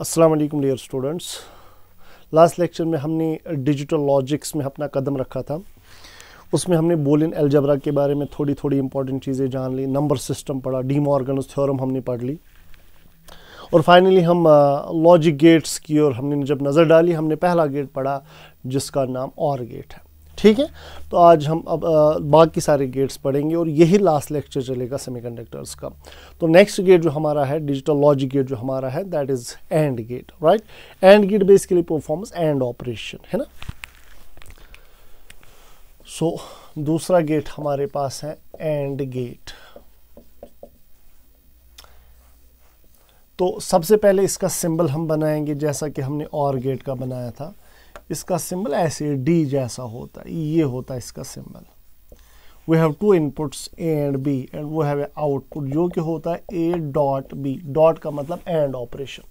अस्सलाम वालेकुम dear students last lecture में हमने डिजिटल लॉजिक्स में अपना कदम रखा था उसमें हमने बोलिन एलजबरा के बारे में थोड़ी थोड़ी इंपॉर्टेंट चीज़ें जान ली नंबर सिस्टम पढ़ा डी मॉर्गन थ्योरम हमने पढ़ ली और फाइनली हम लॉजिक गेट्स की ओर हमने जब नज़र डाली हमने पहला गेट पढ़ा जिसका नाम और गेट है ठीक है तो आज हम अब बाकी सारे गेट्स पढ़ेंगे और यही लास्ट लेक्चर चलेगा सेमीकंडक्टर्स का तो नेक्स्ट गेट जो हमारा है डिजिटल लॉजिक गेट जो हमारा है that is and gate right and gate basically performance and operation है ना सो so, दूसरा गेट हमारे पास है एंड गेट तो सबसे पहले इसका सिंबल हम बनाएंगे जैसा कि हमने और गेट का बनाया था इसका सिंबल ऐसे डी जैसा होता है ये होता है इसका symbol we have two inputs A and B and वो हैव आउटपुट जो कि होता है ए डॉट बी डॉट का मतलब एंड ऑपरेशन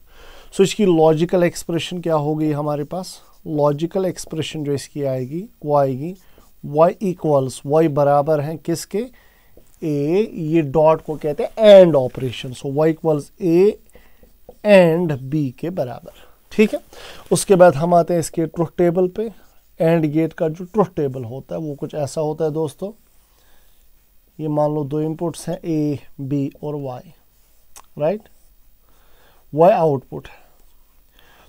सो इसकी लॉजिकल एक्सप्रेशन क्या हो गई हमारे पास लॉजिकल एक्सप्रेशन जो इसकी आएगी वो आएगी y इक्वल्स y बराबर हैं किसके ए ये डॉट को कहते हैं and operation so y equals A and B के बराबर ठीक है उसके बाद हम आते हैं इसके ट्रुथ टेबल पे एंड गेट का जो ट्रुथ टेबल होता है वो कुछ ऐसा होता है दोस्तों ये मान लो दो इनपुट्स हैं ए बी और वाई राइट वाई आउटपुट है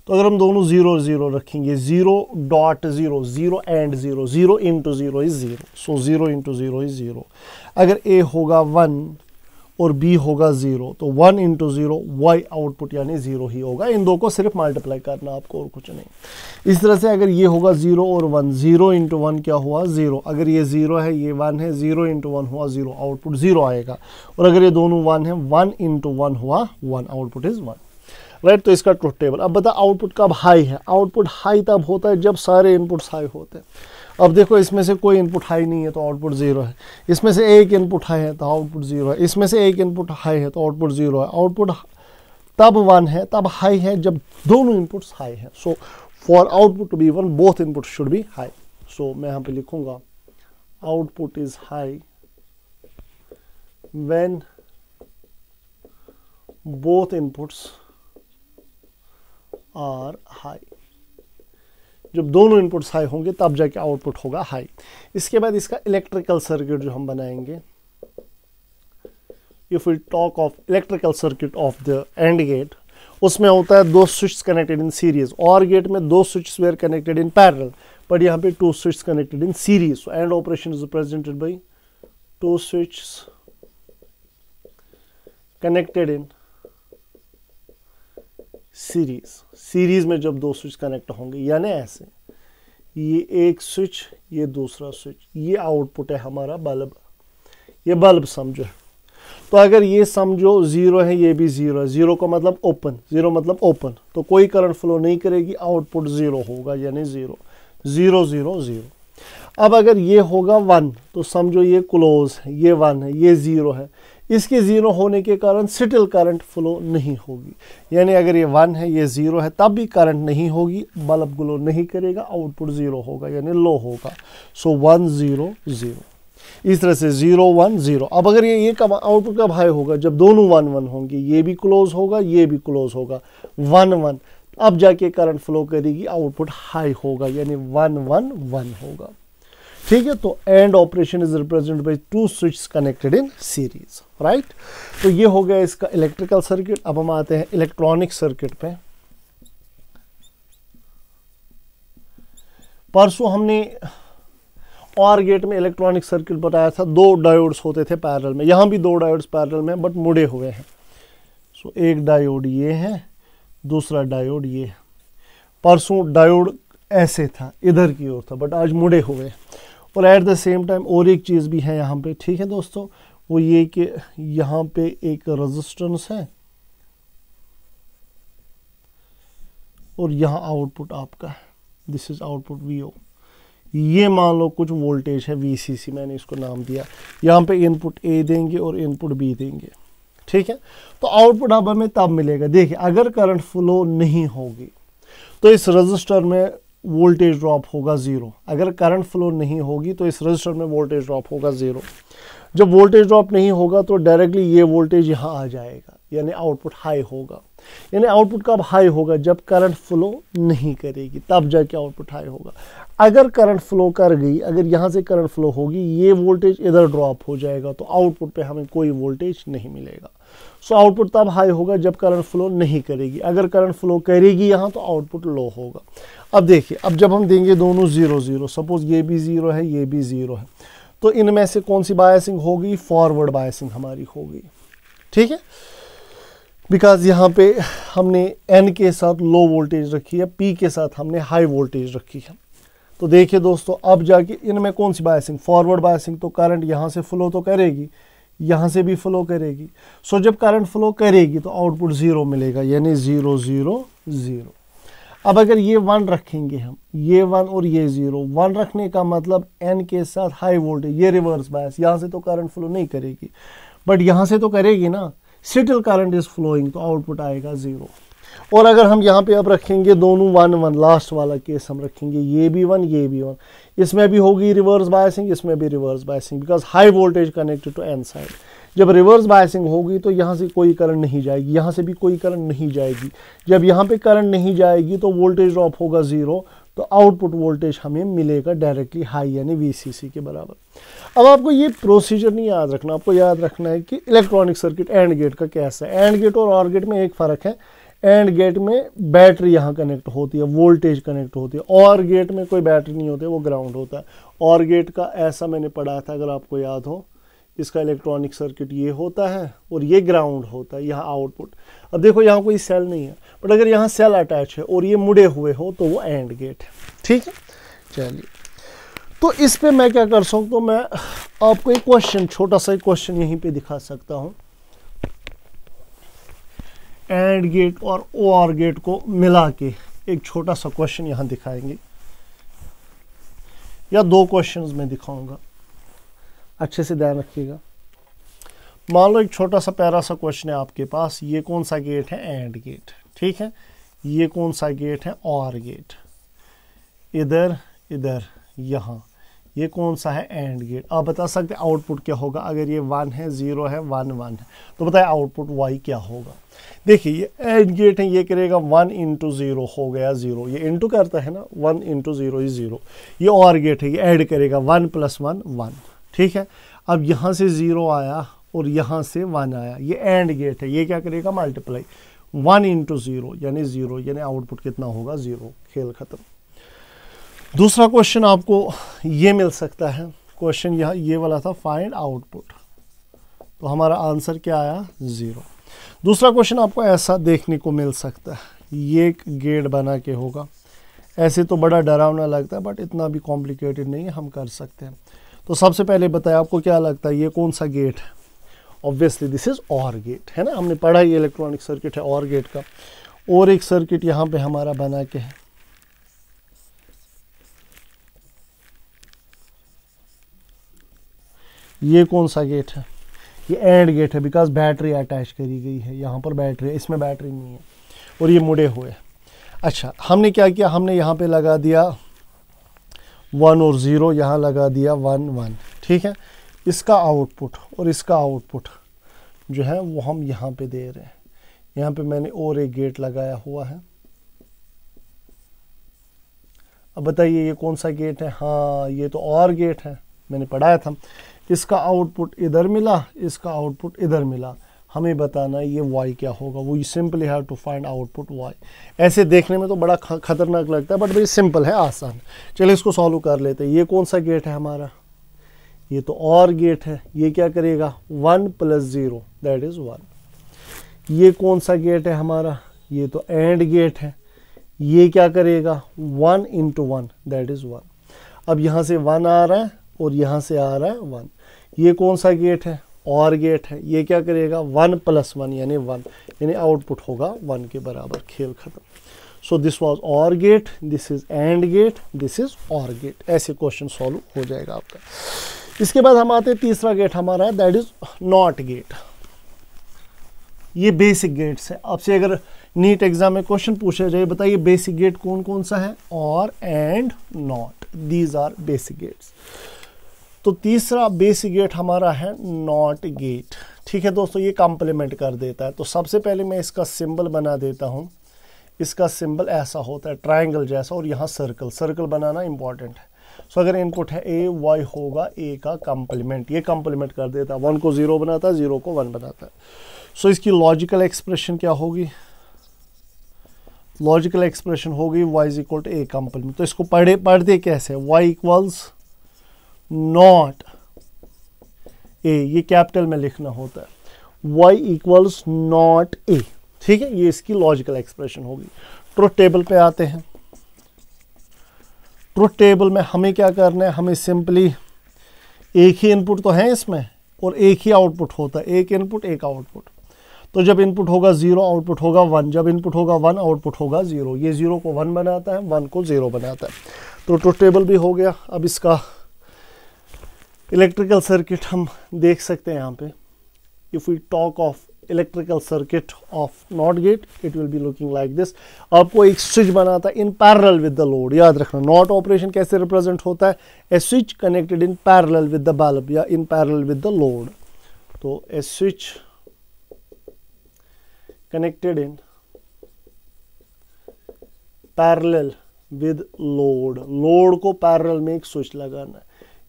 तो अगर हम दोनों ज़ीरो ज़ीरो रखेंगे zero dot zero zero and zero zero into zero is zero so zero into zero is zero अगर ए होगा वन और बी होगा ज़ीरो तो one into zero Y output यानी ज़ीरो ही होगा इन दो को सिर्फ मल्टीप्लाई करना आपको और कुछ नहीं इस तरह से अगर ये होगा ज़ीरो और वन ज़ीरो इंटू वन क्या हुआ ज़ीरो अगर ये ज़ीरो है ये वन है ज़ीरो इंटू वन हुआ ज़ीरो आउटपुट ज़ीरो आएगा और अगर ये दोनों वन है वन इंटू वन हुआ one output is one right तो इसका ट्रुथ टेबल अब बता आउटपुट कब हाई है आउटपुट हाई तब होता है जब सारे इनपुट्स हाई होते हैं अब देखो इसमें से कोई इनपुट हाई नहीं है तो आउटपुट ज़ीरो है इसमें से एक इनपुट हाई है तो आउटपुट ज़ीरो है इसमें से एक इनपुट हाई है तो आउटपुट ज़ीरो है आउटपुट तब वन है तब हाई है जब दोनों इनपुट्स हाई हैं so for output to be one both input should be high सो मैं यहाँ पे लिखूंगा output is high when both inputs are high जब दोनों इनपुट्स हाई होंगे तब जाके आउटपुट होगा हाई इसके बाद इसका इलेक्ट्रिकल सर्किट जो हम बनाएंगे if we talk of electrical circuit of the and gate उसमें होता है दो switch connected in series or gate में दो switch were connected in parallel but यहाँ पे two switch connected in series and operation is represented by two switch connected in series series में जब दो स्विच कनेक्ट होंगे यानी ऐसे ये एक स्विच ये दूसरा स्विच ये आउटपुट है हमारा बल्ब ये बल्ब समझो तो अगर ये समझो ज़ीरो है ये भी ज़ीरो है ज़ीरो का मतलब ओपन ज़ीरो मतलब ओपन तो कोई करंट फ्लो नहीं करेगी आउटपुट ज़ीरो होगा यानी ज़ीरो ज़ीरो ज़ीरो ज़ीरो अब अगर ये होगा वन तो समझो ये क्लोज है ये वन है ये ज़ीरो है इसके ज़ीरो होने के कारण सिटल करंट फ्लो नहीं होगी यानी अगर ये वन है ये ज़ीरो है तब भी करंट नहीं होगी बल्ब ग्लो नहीं करेगा आउटपुट ज़ीरो होगा यानी लो होगा सो वन ज़ीरो ज़ीरो इस तरह से ज़ीरो वन ज़ीरो अब अगर ये ये कब आउटपुट कब हाई होगा जब दोनों वन वन होंगे ये भी क्लोज़ होगा ये भी क्लोज़ होगा वन वन अब जाके करंट फ्लो करेगी आउटपुट हाई होगा यानी वन वन वन होगा ठीक है तो and operation is represent by two switch connected in series right तो ये हो गया इसका इलेक्ट्रिकल सर्किट अब हम आते हैं इलेक्ट्रॉनिक सर्किट पे परसों हमने और गेट में इलेक्ट्रॉनिक सर्किट बताया था दो डायोड्स होते थे पैरल में यहां भी दो डायोड्स पैरल में बट मुड़े हुए हैं सो so, एक डायोड ये है दूसरा डायोड ये परसों डायोड ऐसे था इधर की ओर था बट आज मुड़े हुए हैं और एट द सेम टाइम और एक चीज़ भी है यहाँ पे ठीक है दोस्तों वो ये कि यहाँ पे एक रेजिस्टेंस है और यहाँ आउटपुट आपका है this is output V O ये मान लो कुछ वोल्टेज है सी मैंने इसको नाम दिया यहाँ पे इनपुट ए देंगे और इनपुट बी देंगे ठीक है तो आउटपुट अब हमें तब मिलेगा देखिए अगर करंट फ्लो नहीं होगी तो इस रजिस्टर में वोल्टेज ड्रॉप होगा ज़ीरो अगर करंट फ्लो नहीं होगी तो इस रजिस्टर में वोल्टेज ड्रॉप होगा ज़ीरो जब वोल्टेज ड्रॉप नहीं होगा तो डायरेक्टली ये वोल्टेज यहाँ आ जाएगा यानी आउटपुट हाई होगा यानी आउटपुट कब हाई होगा जब करंट फ्लो नहीं करेगी तब जाके आउटपुट हाई होगा अगर करंट फ्लो कर गई अगर यहाँ से करंट फ्लो होगी ये वोल्टेज इधर ड्रॉप हो जाएगा तो आउटपुट पे हमें कोई वोल्टेज नहीं मिलेगा सो so, आउटपुट तब हाई होगा जब करंट फ्लो नहीं करेगी अगर करंट फ्लो करेगी यहाँ तो आउटपुट लो होगा अब देखिए अब जब हम देंगे दोनों ज़ीरो ज़ीरो सपोज़ ये भी ज़ीरो है ये भी ज़ीरो है तो इनमें से कौन सी बायसिंग होगी फॉरवर्ड बायसिंग हमारी होगी ठीक है बिकॉज यहाँ पे हमने एन के साथ लो वोल्टेज रखी है पी के साथ हमने हाई वोल्टेज रखी है तो देखिए दोस्तों अब जाके इनमें कौन सी बायसिंग फॉरवर्ड बायसिंग तो करंट यहाँ से फ्लो तो करेगी यहाँ से भी फ्लो करेगी सो so, जब करंट फ्लो करेगी तो आउटपुट ज़ीरो मिलेगा यानी ज़ीरो ज़ीरो ज़ीरो अब अगर ये वन रखेंगे हम ये वन और ये ज़ीरो वन रखने का मतलब एन के साथ हाई वोल्टेज ये रिवर्स बायस यहाँ से तो करंट फ्लो नहीं करेगी बट यहाँ से तो करेगी ना स्टिल करंट इज़ फ्लोइंग तो आउटपुट आएगा ज़ीरो और अगर हम यहाँ पे अब रखेंगे दोनों वन वन लास्ट वाला केस हम रखेंगे ये भी वन ये भी वन इसमें भी होगी रिवर्स बायसिंग इसमें भी reverse biasing because high voltage connected to N side जब रिवर्स बायसिंग होगी तो यहाँ से कोई करंट नहीं जाएगी यहाँ से भी कोई करंट नहीं जाएगी जब यहाँ पे करंट नहीं जाएगी तो वोल्टेज ड्रॉप होगा ज़ीरो तो आउटपुट वोल्टेज हमें मिलेगा डायरेक्टली हाई यानी वी के बराबर अब आपको ये प्रोसीजर नहीं याद रखना आपको याद रखना है कि इलेक्ट्रॉनिक सर्किट एंड गेट का कैसा है एंड गेट और ऑर्गेट में एक फ़र्क है एंड गेट में बैटरी यहाँ कनेक्ट होती है वोल्टेज कनेक्ट होती है और गेट में कोई बैटरी नहीं होती वो ग्राउंड होता है और गेट का ऐसा मैंने पढ़ा था अगर आपको याद हो इसका इलेक्ट्रॉनिक सर्किट ये होता है और ये ग्राउंड होता है यहाँ आउटपुट अब देखो यहाँ कोई सेल नहीं है बट अगर यहाँ सेल अटैच है और ये मुड़े हुए हो तो वो एंड गेट है ठीक है चलिए तो इस पर मैं क्या कर सकता हूँ तो मैं आपको एक क्वेश्चन छोटा सा एक क्वेश्चन यहीं पर दिखा सकता हूँ एंड गेट और ओ आर गेट को मिला के एक छोटा सा क्वेश्चन यहाँ दिखाएंगे या दो क्वेश्चंस में दिखाऊंगा अच्छे से ध्यान रखिएगा मान लो एक छोटा सा प्यारा सा क्वेश्चन है आपके पास ये कौन सा गेट है एंड गेट ठीक है ये कौन सा गेट है और गेट इधर इधर यहाँ ये कौन सा है एंड गेट आप बता सकते हैं आउटपुट क्या होगा अगर ये वन है ज़ीरो है वन वन है तो बताए आउटपुट वाई क्या होगा देखिए ये एंड गेट है ये करेगा वन इंटू ज़ीरो हो गया ज़ीरो ये इंटू करता है ना वन इंटू ज़ीरो ज़ीरो ये और गेट है ये ऐड करेगा वन प्लस वन वन ठीक है अब यहाँ से ज़ीरो आया और यहाँ से वन आया ये एंड गेट है ये क्या करेगा मल्टीप्लाई वन इंटू ज़ीरो यानी ज़ीरो यानी आउटपुट कितना होगा ज़ीरो खेल ख़त्म दूसरा क्वेश्चन आपको ये मिल सकता है क्वेश्चन यह ये वाला था फाइंड आउटपुट तो हमारा आंसर क्या आया ज़ीरो दूसरा क्वेश्चन आपको ऐसा देखने को मिल सकता है ये एक गेट बना के होगा ऐसे तो बड़ा डरावना लगता है बट इतना भी कॉम्प्लिकेटेड नहीं है हम कर सकते हैं तो सबसे पहले बताया आपको क्या लगता है ये कौन सा गेट है obviously this is or gate है ना हमने पढ़ा ये इलेक्ट्रॉनिक सर्किट है और गेट का और एक सर्किट यहाँ पे हमारा बना के है ये कौन सा गेट है ये एंड गेट है बिकॉज बैटरी अटैच करी गई है यहाँ पर बैटरी है इसमें बैटरी नहीं है और ये मुड़े हुए हैं अच्छा हमने क्या किया हमने यहाँ पे लगा दिया वन और ज़ीरो यहाँ लगा दिया वन वन ठीक है इसका आउटपुट और इसका आउटपुट जो है वो हम यहाँ पे दे रहे हैं यहाँ पे मैंने और एक गेट लगाया हुआ है अब बताइए ये कौन सा गेट है हाँ ये तो और गेट है मैंने पढ़ाया था इसका आउटपुट इधर मिला इसका आउटपुट इधर मिला हमें बताना है ये वाई क्या होगा वो you simply have to find output Y ऐसे देखने में तो बड़ा खतरनाक लगता है बट वेरी सिंपल है आसान चलिए इसको सॉल्व कर लेते हैं ये कौन सा गेट है हमारा ये तो और गेट है ये क्या करेगा one plus zero that is one ये कौन सा गेट है हमारा ये तो एंड गेट है ये क्या करेगा one into one that is one अब यहाँ से वन आ रहा है और यहाँ से आ रहा है वन ये कौन सा गेट है और गेट है ये क्या करेगा वन प्लस वन यानी वन यानी आउटपुट होगा वन के बराबर खेल खत्म so this was or gate this is and gate this is or gate ऐसे क्वेश्चन सॉल्व हो जाएगा आपका इसके बाद हम आते हैं तीसरा गेट हमारा है दैट इज नॉट गेट ये बेसिक गेट्स है आपसे अगर नीट एग्जाम में क्वेश्चन पूछा जाए बताइए बेसिक गेट कौन कौन सा है or and not these are basic gates तो तीसरा बेसिक गेट हमारा है नॉट गेट ठीक है दोस्तों ये कॉम्प्लीमेंट कर देता है तो सबसे पहले मैं इसका सिंबल बना देता हूँ इसका सिंबल ऐसा होता है ट्रायंगल जैसा और यहाँ सर्कल सर्कल बनाना इंपॉर्टेंट है सो अगर इनपुट है ए वाई होगा ए का कॉम्प्लीमेंट ये कॉम्प्लीमेंट कर देता है वन को ज़ीरो बनाता है ज़ीरो को वन बनाता है सो so, इसकी लॉजिकल एक्सप्रेशन क्या होगी लॉजिकल एक्सप्रेशन होगी Y is equal to A complement तो इसको पढ़े पढ़ते कैसे वाई इक्वल्स नॉट ए ये कैपिटल में लिखना होता है वाई इक्वल्स नॉट ए ठीक है ये इसकी लॉजिकल एक्सप्रेशन होगी ट्रुथ टेबल पे आते हैं ट्रुथ टेबल में हमें क्या करना है हमें सिंपली एक ही इनपुट तो है इसमें और एक ही आउटपुट होता है एक इनपुट एक आउटपुट तो जब इनपुट होगा ज़ीरो आउटपुट होगा वन जब इनपुट होगा वन आउटपुट होगा ज़ीरो ये ज़ीरो को वन बनाता है वन को ज़ीरो बनाता है तो ट्रुथ टेबल भी हो गया अब इसका इलेक्ट्रिकल सर्किट हम देख सकते हैं यहाँ पे if we talk of electrical circuit of not gate it will be looking like this आपको एक स्विच बनाता है in parallel with the load याद रखना नॉट ऑपरेशन कैसे रिप्रेजेंट होता है a switch connected in parallel with the bulb या in parallel with the load तो a switch connected in parallel with load load को पैरल में एक स्विच लगाना है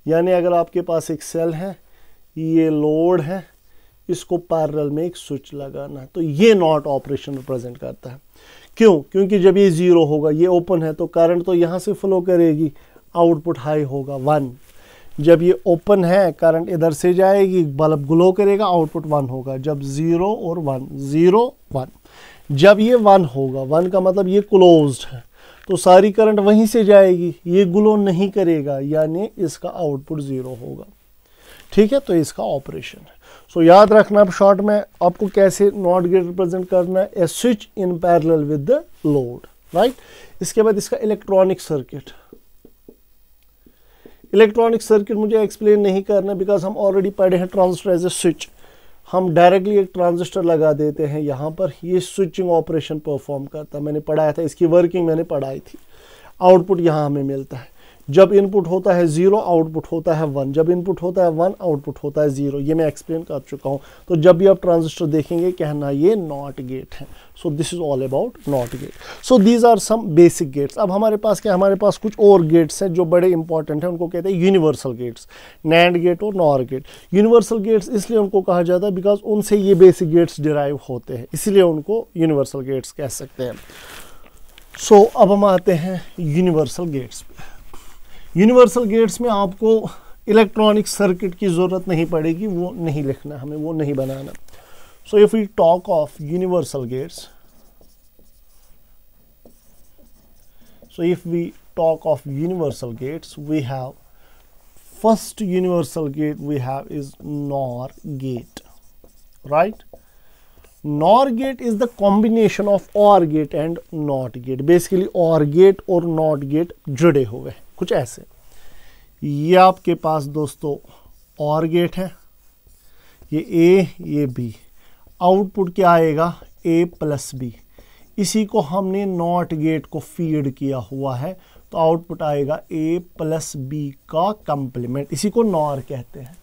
यानी अगर आपके पास एक सेल है ये लोड है इसको पैरल में एक स्विच लगाना तो ये नॉट ऑपरेशन रिप्रेजेंट करता है क्यों क्योंकि जब ये ज़ीरो होगा ये ओपन है तो करंट तो यहाँ से फ्लो करेगी आउटपुट हाई होगा वन जब ये ओपन है करंट इधर से जाएगी बल्ब ग्लो करेगा आउटपुट वन होगा जब ज़ीरो और वन ज़ीरो वन जब ये वन होगा वन का मतलब ये क्लोज्ड है तो सारी करंट वहीं से जाएगी ये ग्लो नहीं करेगा यानी इसका आउटपुट ज़ीरो होगा ठीक है तो इसका ऑपरेशन है सो so, याद रखना आप शॉर्ट में आपको कैसे नॉट गेट रिप्रेजेंट करना है a switch in parallel with the load right इसके बाद इसका इलेक्ट्रॉनिक सर्किट इलेक्ट्रॉनिक सर्किट मुझे एक्सप्लेन नहीं करना बिकॉज हम ऑलरेडी पढ़े हैं ट्रांसफर एज ए स्विच हम डायरेक्टली एक ट्रांजिस्टर लगा देते हैं यहाँ पर ये स्विचिंग ऑपरेशन परफॉर्म करता मैंने पढ़ाया था इसकी वर्किंग मैंने पढ़ाई थी आउटपुट यहाँ हमें मिलता है जब इनपुट होता है ज़ीरो आउटपुट होता है वन जब इनपुट होता है वन आउटपुट होता है ज़ीरो ये मैं एक्सप्लेन कर चुका हूँ तो जब भी आप ट्रांजिस्टर देखेंगे कहना ये नॉट गेट है so this is all about not gate so these are some basic gates अब हमारे पास क्या हमारे पास कुछ और गेट्स हैं जो बड़े इंपॉर्टेंट हैं उनको कहते हैं यूनिवर्सल गेट्स नैंड गेट और नॉर गेट यूनिवर्सल गेट्स इसलिए उनको कहा जाता है बिकॉज उनसे ये बेसिक गेट्स डिराइव होते हैं इसीलिए उनको यूनिवर्सल गेट्स कह सकते हैं सो so, अब हम आते हैं यूनिवर्सल गेट्स पे यूनिवर्सल गेट्स में आपको इलेक्ट्रॉनिक सर्किट की ज़रूरत नहीं पड़ेगी वो नहीं लिखना हमें वो नहीं बनाना so if we talk of universal gates so if we talk of universal gates we have first universal gate we have is nor gate right NOR gate is the combination of or gate and not gate basically or gate और not gate जुड़े हुए हैं कुछ ऐसे ये आपके पास दोस्तों और गेट है ये ए ये बी आउटपुट क्या आएगा ए प्लस बी इसी को हमने नॉट गेट को फीड किया हुआ है तो आउटपुट आएगा ए प्लस बी का कंप्लीमेंट इसी को नॉर कहते हैं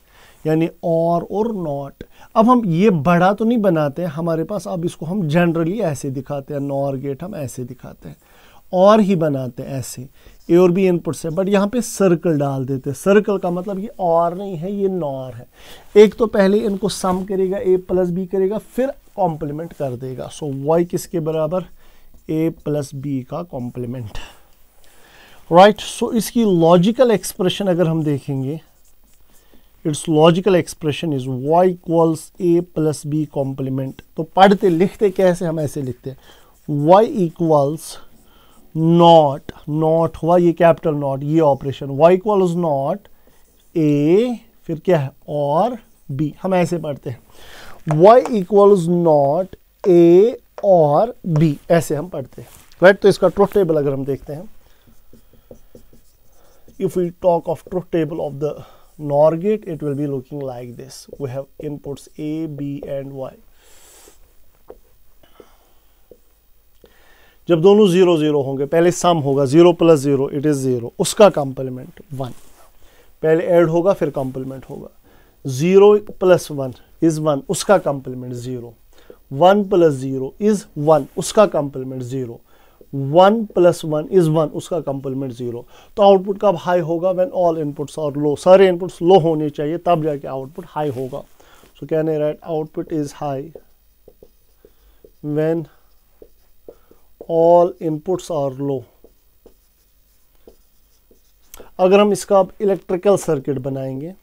यानी और और नॉट अब हम ये बड़ा तो नहीं बनाते हैं हमारे पास अब इसको हम जनरली ऐसे दिखाते हैं नॉर गेट हम ऐसे दिखाते हैं और ही बनाते हैं ऐसे ए और बी इनपुट्स है बट यहाँ पे सर्कल डाल देते हैं सर्कल का मतलब ये और नहीं है ये नॉर है एक तो पहले इनको सम करेगा ए प्लस बी करेगा फिर कॉम्प्लीमेंट कर देगा सो वाई किसके बराबर ए प्लस बी का कॉम्प्लीमेंट राइट सो इसकी लॉजिकल एक्सप्रेशन अगर हम देखेंगे it's logical expression is Y equals A plus B complement तो पढ़ते लिखते कैसे हम ऐसे लिखते हैं वाई इक्वल्स नॉट नॉट हुआ ये कैपिटल नॉट ये operation Y equal is not A फिर क्या है और बी हम ऐसे पढ़ते हैं Y equal is not A और बी ऐसे हम पढ़ते हैं राइट तो इसका ट्रुथ टेबल अगर हम देखते हैं if you talk of truth table of the NOR gate it will be looking like this this. Have inputs A A, B Y Y. जब दोनों ज़ीरो ज़ीरो होंगे पहले सम होगा zero plus zero it is zero उसका complement one पहले add होगा फिर complement होगा zero plus one is one उसका complement zero one plus zero is one उसका complement zero one plus one is one उसका कॉम्प्लीमेंट ज़ीरो तो output कब हाई होगा when all inputs are low सारे इनपुट्स लो होने चाहिए तब जाके आउटपुट हाई होगा so can a write output is high when all inputs are low अगर हम इसका अब इलेक्ट्रिकल सर्किट बनाएंगे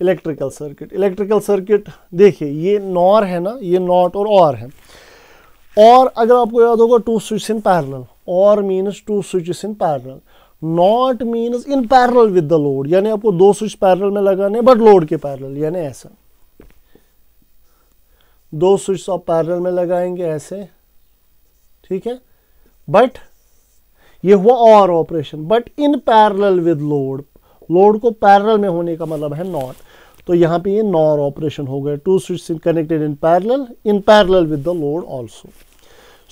इलेक्ट्रिकल सर्किट इलेक्ट्रिकल सर्किट देखिए ये नॉर है ना ये नॉट और और है और अगर आपको याद होगा two switch in parallel or means two switch in parallel not means in parallel with the load यानी आपको दो स्विच पैरल में लगाने बट लोड के पैरल यानी ऐसा दो स्विच तो आप पैरल में लगाएंगे ऐसे ठीक है बट ये हुआ or operation but in parallel with load load को पैरल में होने का मतलब है नॉट तो यहाँ पे ये नॉर ऑपरेशन हो गया two switch in connected in parallel in parallel with the load also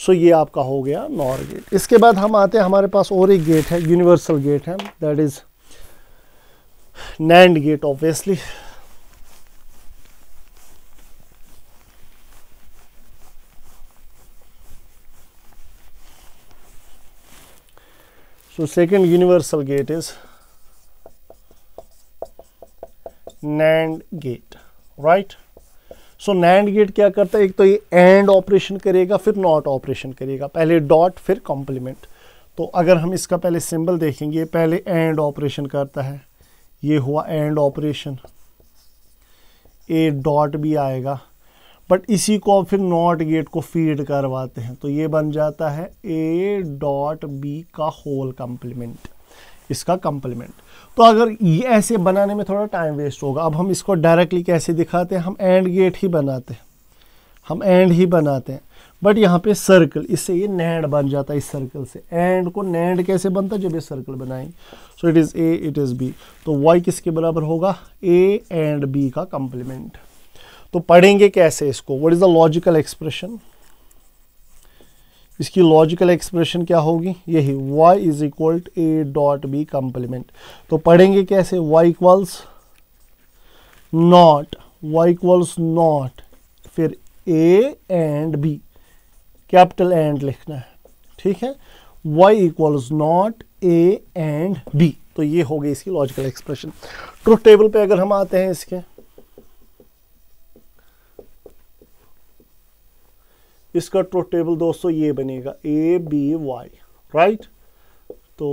so ये आपका हो गया नॉर गेट इसके बाद हम आते हैं हमारे पास और एक गेट है यूनिवर्सल गेट है that is NAND gate obviously So second universal gate is NAND gate, right? So NAND gate क्या करता है एक तो ये एंड ऑपरेशन करेगा फिर नॉट ऑपरेशन करेगा पहले डॉट फिर कॉम्प्लीमेंट तो अगर हम इसका पहले सिंबल देखेंगे पहले एंड ऑपरेशन करता है ये हुआ एंड ऑपरेशन ए डॉट भी आएगा बट इसी को फिर नॉट गेट को फीड करवाते हैं तो ये बन जाता है ए डॉट बी का होल कंप्लीमेंट इसका कंप्लीमेंट तो अगर ये ऐसे बनाने में थोड़ा टाइम वेस्ट होगा अब हम इसको डायरेक्टली कैसे दिखाते हैं हम एंड गेट ही बनाते हैं हम एंड ही बनाते हैं बट यहाँ पे सर्कल इससे ये नैंड बन जाता है इस सर्कल से एंड को नैंड कैसे बनता है जब ये सर्कल बनाएंगे so it is A it is B तो वाई किसके बराबर होगा ए एंड बी का कंप्लीमेंट तो पढ़ेंगे कैसे इसको what is the logical expression इसकी लॉजिकल एक्सप्रेशन क्या होगी यही y is equal A dot B complement तो पढ़ेंगे कैसे y equals not y equals not फिर a and b capital and लिखना है ठीक है y equals not a and b तो ये हो गई इसकी लॉजिकल एक्सप्रेशन ट्रुथ टेबल पे अगर हम आते हैं इसके इसका ट्रुथ टेबल दोस्तों ये बनेगा ए बी वाई राइट तो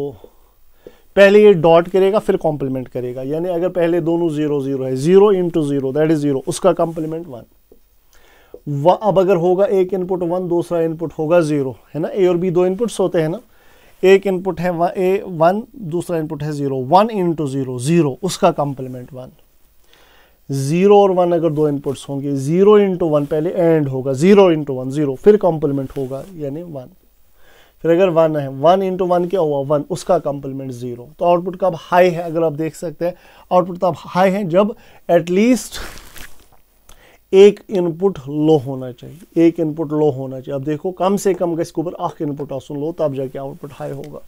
पहले ये डॉट करेगा फिर कॉम्प्लीमेंट करेगा यानी अगर पहले दोनों जीरो जीरो है zero into zero that is zero उसका कॉम्प्लीमेंट वन अब अगर होगा एक इनपुट वन दूसरा इनपुट होगा जीरो है ना ए और बी दो इनपुट्स होते हैं ना एक इनपुट है ए वन दूसरा इनपुट है zero one into zero zero उसका कॉम्प्लीमेंट वन जीरो और वन अगर दो इनपुट्स होंगे जीरो इंटू वन पहले एंड होगा जीरो इंटू वन जीरो फिर कॉम्प्लीमेंट होगा यानी वन फिर अगर वन है वन इंटू वन क्या हुआ वन उसका कॉम्प्लीमेंट जीरो तो आउटपुट कब हाई है अगर आप देख सकते हैं आउटपुट तब हाई है जब एटलीस्ट एक इनपुट लो होना चाहिए एक इनपुट लो होना चाहिए अब देखो कम से कम इसके ऊपर आख इनपुट आसन लो तब जाके आउटपुट हाई होगा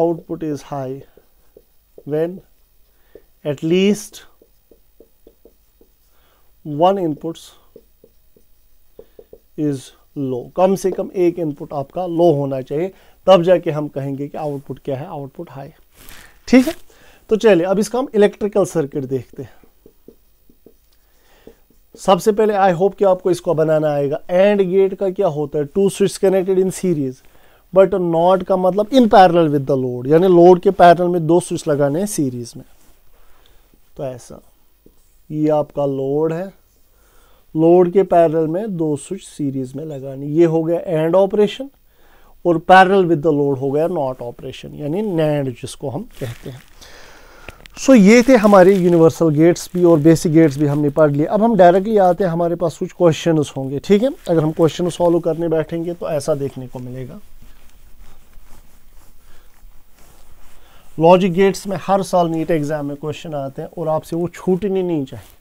output is high when at least one inputs is low कम से कम एक इनपुट आपका लो होना चाहिए तब जाके हम कहेंगे कि आउटपुट क्या है आउटपुट हाई ठीक है तो चलिए अब इसका हम इलेक्ट्रिकल सर्किट देखते हैं सबसे पहले आई होप कि आपको इसको बनाना आएगा एंड गेट का क्या होता है two switch connected in series but not का मतलब in parallel with the load यानी लोड के पैरल में दो स्विच लगाने हैं सीरीज में तो ऐसा ये आपका लोड है लोड के पैरल में दो स्विच सीरीज में लगानी ये हो गया एंड ऑपरेशन और पैरल विद द लोड हो गया नॉट ऑपरेशन यानी नैंड जिसको हम कहते हैं सो so, ये थे हमारे यूनिवर्सल गेट्स भी और बेसिक गेट्स भी हमने पढ़ लिए अब हम डायरेक्टली आते हैं हमारे पास कुछ क्वेश्चंस होंगे ठीक है अगर हम क्वेश्चन सॉल्व करने बैठेंगे तो ऐसा देखने को मिलेगा लॉजिक गेट्स में हर साल नीट एग्ज़ाम में क्वेश्चन आते हैं और आपसे वो छूटनी नहीं चाहिए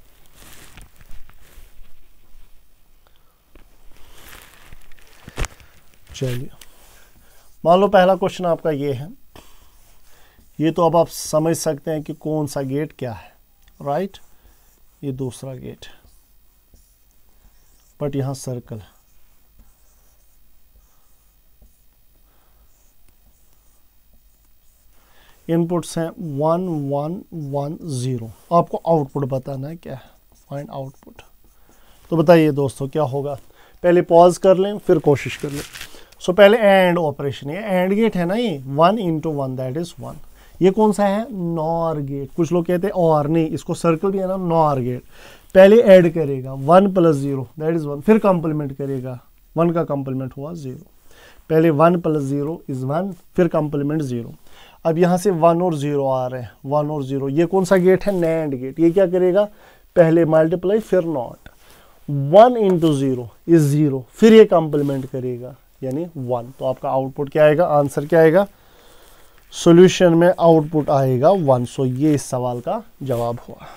चलिए मान लो पहला क्वेश्चन आपका ये है ये तो अब आप समझ सकते हैं कि कौन सा गेट क्या है राइट ये दूसरा गेट बट यहां सर्कल है इनपुट्स हैं वन वन वन ज़ीरो आपको आउटपुट बताना है क्या है फाइंड आउटपुट तो बताइए दोस्तों क्या होगा पहले पॉज कर लें फिर कोशिश कर लें सो so, पहले एंड ऑपरेशन ये एंड गेट है ना ये one into one that is one ये कौन सा है नॉर गेट कुछ लोग कहते हैं और नहीं इसको सर्कल भी है ना नॉर गेट पहले ऐड करेगा one plus zero that is one फिर कंप्लीमेंट करेगा वन का कॉम्प्लीमेंट हुआ ज़ीरो पहले one plus zero is one फिर कंप्लीमेंट ज़ीरो अब यहाँ से वन और ज़ीरो आ रहे हैं वन और ज़ीरो ये कौन सा गेट है नैंड गेट ये क्या करेगा पहले मल्टीप्लाई फिर not one into zero is zero फिर ये कॉम्प्लीमेंट करेगा यानी वन तो आपका आउटपुट क्या आएगा आंसर क्या आएगा सॉल्यूशन में आउटपुट आएगा वन सो ये इस सवाल का जवाब हुआ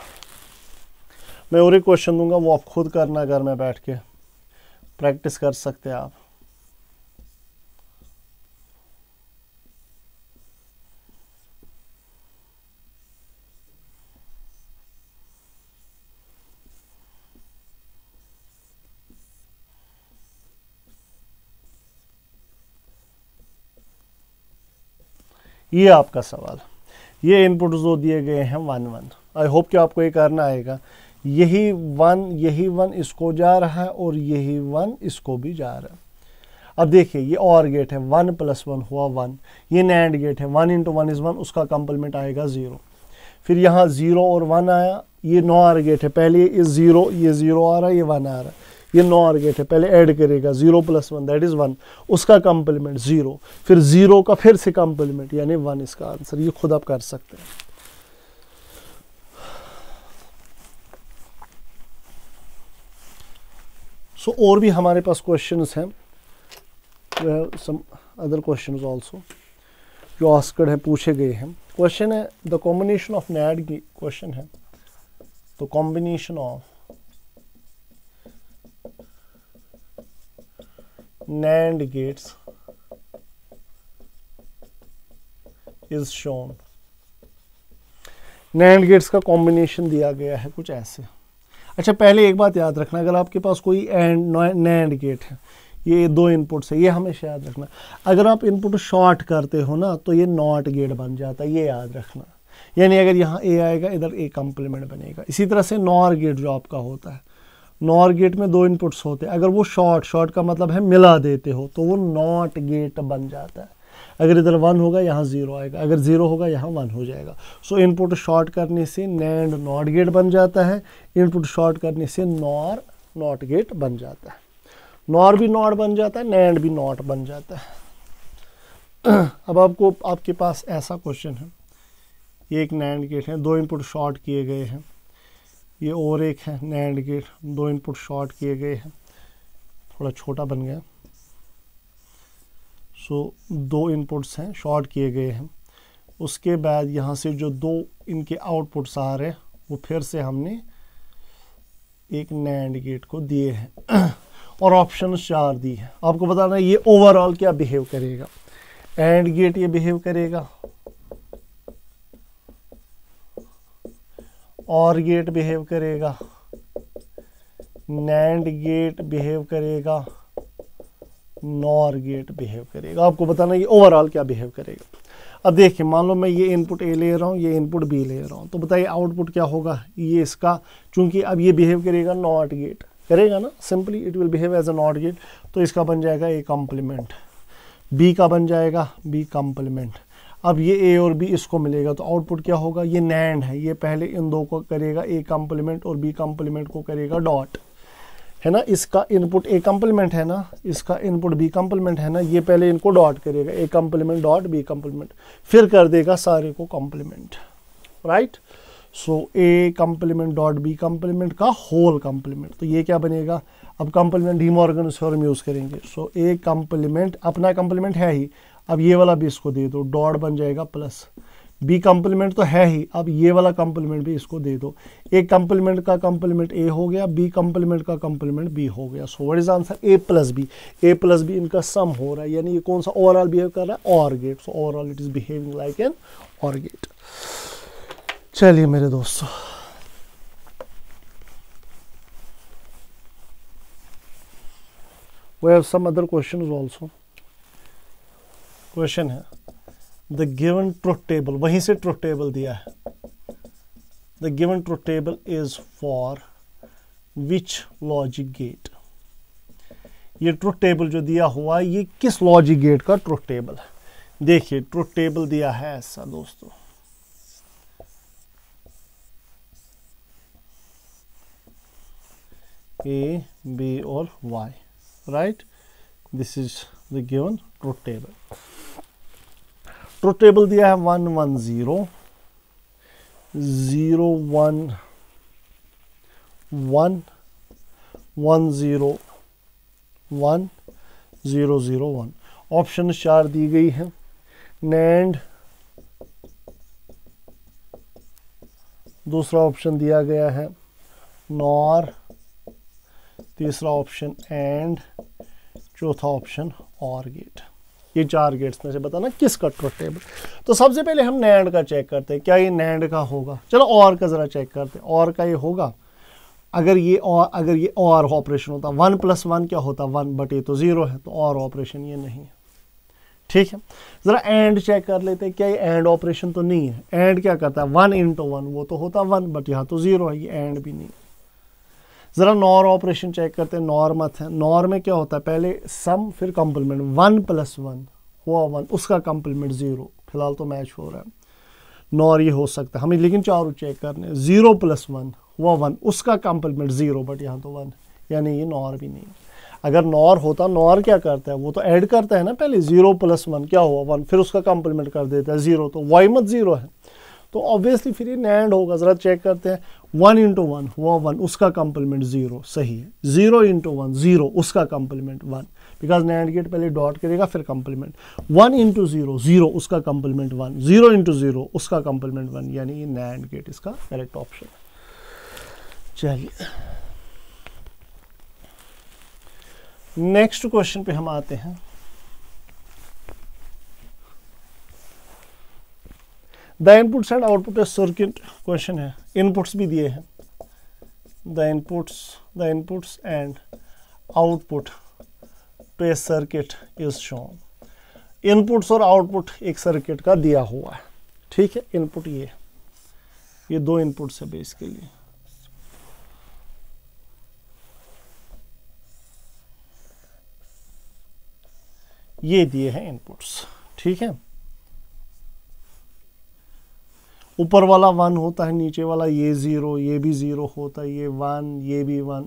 मैं और एक क्वेश्चन दूंगा वो आप खुद करना घर में बैठ के प्रैक्टिस कर सकते हैं आप ये आपका सवाल ये इनपुट जो दिए गए हैं वन वन आई होप कि आपको ये करना आएगा यही वन यही वन इसको जा रहा है और यही वन इसको भी जा रहा है अब देखिए ये और गेट है वन प्लस वन हुआ वन ये नैंड गेट है one into one is one उसका कंप्लीमेंट आएगा ज़ीरो फिर यहाँ ज़ीरो और वन आया ये नो आर गेट है पहले ये ज़ीरो ये ज़ीरो आ रहा है ये वन आ रहा है ये नॉर गेट है पहले ऐड करेगा zero plus one that is one उसका कॉम्प्लीमेंट जीरो फिर जीरो का फिर से कॉम्प्लीमेंट यानी वन इसका आंसर ये खुद आप कर सकते हैं सो so, और भी हमारे पास क्वेश्चन हैं सम अदर क्वेश्चन ऑल्सो जो ऑस्कर्ड हैं पूछे गए हैं क्वेश्चन है द कॉम्बिनेशन ऑफ नैड की क्वेश्चन है तो combination of NAND gates is shown. NAND gates का कॉम्बिनेशन दिया गया है कुछ ऐसे अच्छा पहले एक बात याद रखना अगर आपके पास कोई एंड नैंड गेट है ये दो इनपुट्स है ये हमेशा याद रखना अगर आप इनपुट शॉर्ट करते हो ना तो ये नॉट गेट बन जाता है ये याद रखना यानी अगर यहाँ ए आएगा इधर ए कम्प्लीमेंट बनेगा इसी तरह से नॉर गेट जो आपका होता है नॉर गेट में दो इनपुट्स होते हैं अगर वो शॉर्ट शॉर्ट का मतलब है मिला देते हो तो वो नॉट गेट बन जाता है अगर इधर वन होगा यहाँ ज़ीरो आएगा अगर ज़ीरो होगा यहाँ वन हो जाएगा सो इनपुट शॉर्ट करने से नैंड नॉट गेट बन जाता है इनपुट शॉर्ट करने से नॉर नॉट गेट बन जाता है नॉर भी नॉट बन जाता है नैंड भी नॉट बन जाता है अब आपको आपके पास ऐसा क्वेश्चन है ये एक नैंड गेट है दो इनपुट शॉर्ट किए गए हैं ये और एक है नैंड गेट दो इनपुट शॉर्ट किए गए हैं थोड़ा छोटा बन गया सो so, दो इनपुट्स हैं शॉर्ट किए गए हैं उसके बाद यहाँ से जो दो इनके आउटपुट्स आ रहे हैं वो फिर से हमने एक नैंड गेट को दिए हैं और ऑप्शन चार दी है आपको बताना है ये ओवरऑल क्या बिहेव करेगा एंड गेट ये बिहेव करेगा और गेट बिहेव करेगा नैंड गेट बिहेव करेगा नॉर गेट बिहेव करेगा आपको बताना ये ओवरऑल क्या बिहेव करेगा अब देखिए मान लो मैं ये इनपुट ए ले रहा हूँ ये इनपुट बी ले रहा हूँ तो बताइए आउटपुट क्या होगा ये इसका चूंकि अब ये बिहेव करेगा नॉट गेट करेगा ना simply it will behave as a not gate तो इसका बन जाएगा ए कॉम्प्लीमेंट बी का बन जाएगा बी कॉम्प्लीमेंट अब ये ए और बी इसको मिलेगा तो आउटपुट क्या होगा ये नैंड है ये पहले इन दो को करेगा ए कॉम्प्लीमेंट और बी कॉम्प्लीमेंट को करेगा डॉट है ना इसका इनपुट ए कॉम्प्लीमेंट है ना इसका इनपुट बी कॉम्प्लीमेंट है ना ये पहले इनको डॉट करेगा A complement dot B complement फिर कर देगा सारे को complement right so A complement dot B complement का होल कॉम्प्लीमेंट तो ये क्या बनेगा अब कॉम्प्लीमेंट डी मॉर्गन यूज़ करेंगे सो ए कॉम्प्लीमेंट अपना कॉम्प्लीमेंट है ही अब ये वाला भी इसको दे दो डॉट बन जाएगा प्लस बी कंप्लीमेंट तो है ही अब ये वाला कंप्लीमेंट भी इसको दे दो ए कंप्लीमेंट का कंप्लीमेंट ए हो गया बी कंप्लीमेंट का कंप्लीमेंट बी हो गया so what is answer A plus B A plus B इनका सम हो रहा है यानी ये कौन सा ओवरऑल बिहेव कर रहा है or gate so overall it is behaving like an or gate चलिए मेरे दोस्तों we have some other question also question है द गिवन ट्रुथ टेबल वहीं से ट्रुथ टेबल दिया है the given truth table is for which logic gate ये truth table जो दिया हुआ ये किस लॉजिक गेट का ट्रुथ टेबल है देखिए ट्रुथ टेबल दिया है ऐसा दोस्तों ए बी और Y right this is the given truth table truth table दिया है one one zero zero one one one zero one zero zero one option चार दी गई हैं नैंड दूसरा ऑप्शन दिया गया है नॉर तीसरा ऑप्शन एंड चौथा ऑप्शन और गेट ये चार गेट्स में से बताना किसका ट्रुथ टेबल तो सबसे पहले हम नैंड का चेक करते हैं क्या ये नैंड का होगा चलो और का ज़रा चेक करते हैं और का ये होगा अगर ये और अगर ये और ऑपरेशन होता वन प्लस वन क्या होता वन बट ये तो ज़ीरो है तो और ऑपरेशन ये नहीं है ठीक है ज़रा एंड चेक कर लेते हैं क्या ये एंड ऑपरेशन तो नहीं है एंड क्या करता है वन इंटू वन वो तो होता वन बट यहाँ तो ज़ीरो है ये एंड भी नहीं है ज़रा नॉर ऑपरेशन चेक करते हैं नॉर मत है नॉर में क्या होता है पहले सम फिर कम्प्लीमेंट वन प्लस वन हुआ वन उसका कम्प्लीमेंट ज़ीरो फिलहाल तो मैच हो रहा है नॉर ये हो सकता है हमें लेकिन चारों चेक करने ज़ीरो प्लस वन हुआ वन उसका कम्प्लीमेंट ज़ीरो बट यहाँ तो वन यानी ये नॉर भी नहीं अगर नॉर होता नॉर क्या करता है वो तो ऐड करता है ना पहले ज़ीरो प्लस वन क्या हुआ वन फिर उसका कम्प्लीमेंट कर देता है ज़ीरो तो वाई मत ज़ीरो है तो ऑब्वियसली फिर ये नैंड होगा ज़रा चेक करते हैं वन इंटू वन हुआ वन उसका कंप्लीमेंट ज़ीरो सही है ज़ीरो इंटू वन ज़ीरो उसका complement one because nand gate पहले डॉट करेगा फिर complement one into zero zero उसका complement one zero into zero उसका कंप्लीमेंट वन यानी नैंड गेट इसका करेक्ट ऑप्शन चलिए नेक्स्ट क्वेश्चन पे हम आते हैं the inputs and output circuit question है इनपुट्स भी दिए हैं the inputs the inputs and output to a circuit is shown inputs और आउटपुट एक सर्किट का दिया हुआ है ठीक है इनपुट ये ये दो इनपुट्स है बेसिकली ये दिए हैं इनपुट्स ठीक है ऊपर वाला वन होता है नीचे वाला ये ज़ीरो ये भी ज़ीरो होता है ये वन ये भी वन